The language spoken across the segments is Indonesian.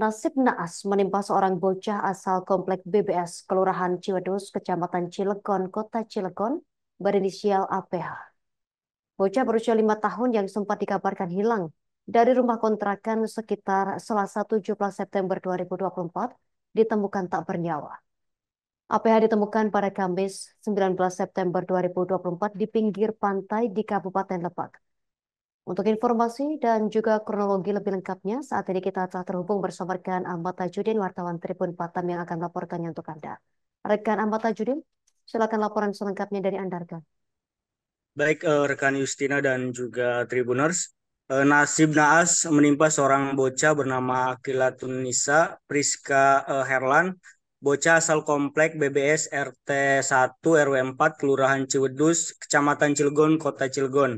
Nasib naas menimpa seorang bocah asal komplek BBS Kelurahan Ciwedus, Kecamatan Cilegon, Kota Cilegon, berinisial APH. Bocah berusia lima tahun yang sempat dikabarkan hilang dari rumah kontrakan sekitar Selasa 17 September 2024 ditemukan tak bernyawa. APH ditemukan pada Kamis 19 September 2024 di pinggir pantai di Kabupaten Lebak. Untuk informasi dan juga kronologi lebih lengkapnya, saat ini kita telah terhubung bersama rekan Ahmad Tajudin, wartawan Tribun Batam yang akan melaporkannya untuk Anda. Rekan Ahmad Tajudin, silakan laporan selengkapnya dari Anda, rekan. Baik, uh, rekan Justina dan juga Tribuners. Uh, nasib naas menimpa seorang bocah bernama Akila Tunisa Priska uh, Herlan, bocah asal komplek BBS RT 1 RW 4 Kelurahan Ciwedus, Kecamatan Cilegon, Kota Cilegon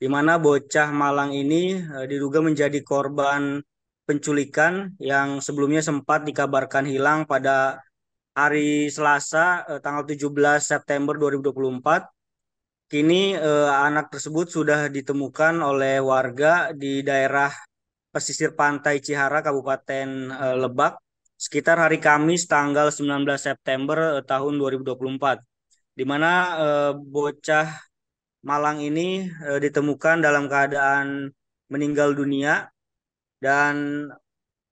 di mana bocah Malang ini e, diduga menjadi korban penculikan yang sebelumnya sempat dikabarkan hilang pada hari Selasa e, tanggal 17 September 2024. Kini eh, anak tersebut sudah ditemukan oleh warga di daerah pesisir pantai Cihara Kabupaten eh, Lebak sekitar hari Kamis tanggal 19 September eh, tahun 2024. Di mana eh, bocah Malang ini e, ditemukan dalam keadaan meninggal dunia dan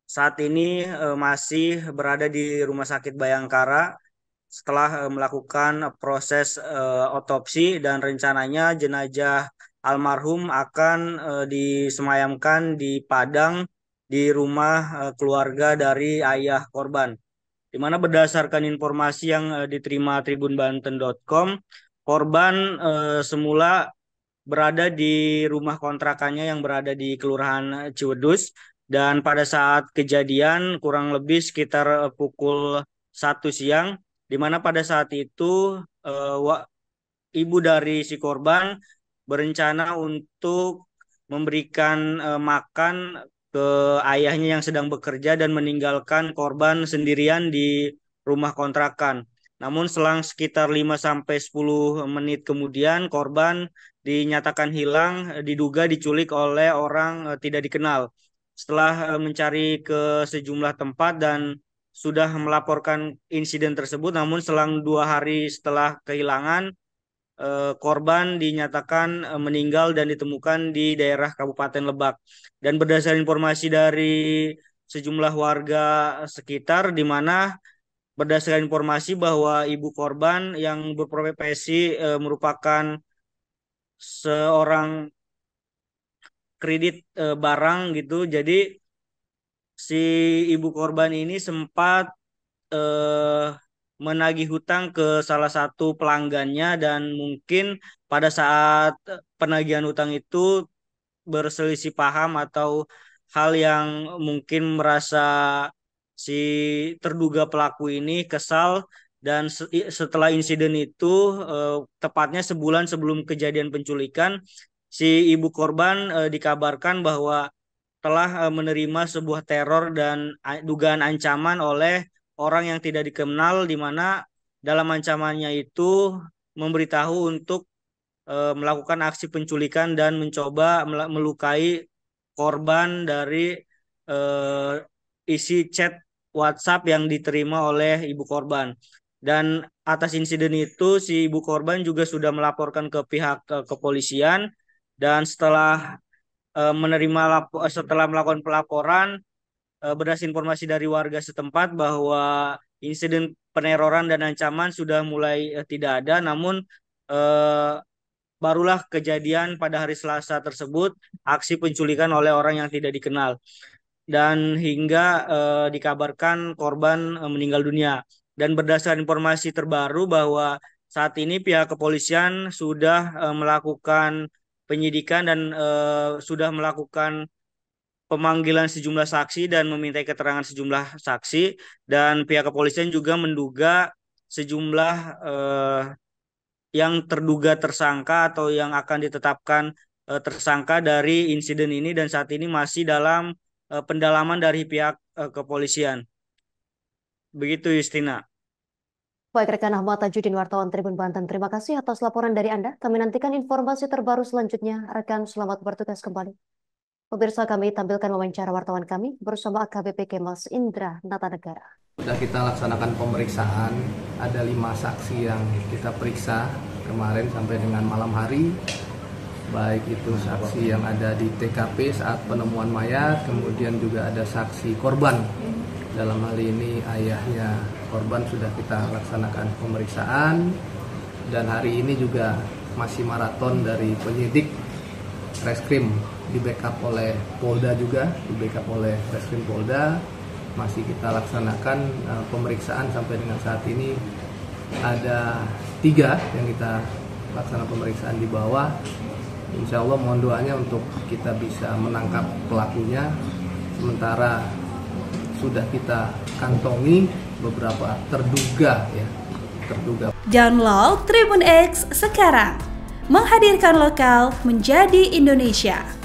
saat ini e, masih berada di Rumah Sakit Bayangkara setelah e, melakukan proses e, otopsi dan rencananya jenazah almarhum akan e, disemayamkan di Padang di rumah e, keluarga dari ayah korban. Di mana berdasarkan informasi yang diterima diterima tribunbanten.com korban eh, semula berada di rumah kontrakannya yang berada di Kelurahan Ciwedus dan pada saat kejadian kurang lebih sekitar eh, pukul satu siang di mana pada saat itu eh, wa, ibu dari si korban berencana untuk memberikan makan ke ayahnya yang sedang bekerja dan meninggalkan korban sendirian di rumah kontrakan. Namun selang sekitar 5 sampai 10 menit kemudian korban dinyatakan hilang diduga diculik oleh orang eh, tidak dikenal. Setelah eh, mencari ke sejumlah tempat dan sudah melaporkan insiden tersebut namun selang dua hari setelah kehilangan eh, korban dinyatakan meninggal dan ditemukan di daerah Kabupaten Lebak. Dan berdasarkan informasi dari sejumlah warga sekitar di mana berdasarkan informasi bahwa ibu korban yang berprofesi e, merupakan seorang kredit e, barang gitu. Jadi si ibu korban ini sempat e, menagih hutang ke salah satu pelanggannya dan mungkin pada saat penagihan hutang itu berselisih paham atau hal yang mungkin merasa si terduga pelaku ini kesal dan setelah insiden itu eh, tepatnya sebulan sebelum kejadian penculikan si ibu korban eh, dikabarkan bahwa telah eh, menerima sebuah teror dan dugaan ancaman oleh orang yang tidak dikenal di mana dalam ancamannya itu memberitahu untuk melakukan aksi penculikan dan mencoba melukai korban dari isi chat WhatsApp yang diterima oleh ibu korban. Dan atas insiden itu si ibu korban juga sudah melaporkan ke pihak ke eh, kepolisian dan setelah e, menerima lapo, eh, setelah melakukan pelaporan e, berdasar informasi dari warga setempat bahwa insiden peneroran dan ancaman sudah mulai e, tidak ada namun e, barulah kejadian pada hari Selasa tersebut aksi penculikan oleh orang yang tidak dikenal dan hingga eh, dikabarkan korban eh, meninggal dunia. Dan berdasarkan informasi terbaru bahwa saat ini pihak kepolisian sudah eh, melakukan penyidikan dan sudah melakukan pemanggilan sejumlah saksi dan meminta keterangan sejumlah saksi dan pihak kepolisian juga menduga sejumlah yang terduga tersangka atau yang akan ditetapkan tersangka dari insiden ini dan saat ini masih dalam uh, pendalaman dari pihak uh, kepolisian. Begitu Yustina. Baik rekan Ahmad Tajudin wartawan Tribun Banten, terima kasih atas laporan dari Anda. Kami nantikan informasi terbaru selanjutnya. Rekan selamat bertugas kembali. Pemirsa kami tampilkan wawancara wartawan kami bersama AKBP Kemas Indra Nata Negara. Sudah kita laksanakan pemeriksaan, ada lima saksi yang kita periksa kemarin sampai dengan malam hari baik itu saksi yang ada di TKP saat penemuan mayat, kemudian juga ada saksi korban. Dalam hal ini ayahnya korban sudah kita laksanakan pemeriksaan dan hari ini juga masih maraton dari penyidik reskrim di backup oleh Polda juga, di backup oleh reskrim Polda masih kita laksanakan uh, pemeriksaan sampai dengan saat ini ada tiga yang kita laksana pemeriksaan di bawah Insya Allah mohon doanya untuk kita bisa menangkap pelakunya. Sementara sudah kita kantongi beberapa terduga ya terduga. Download Tribun X sekarang menghadirkan lokal menjadi Indonesia.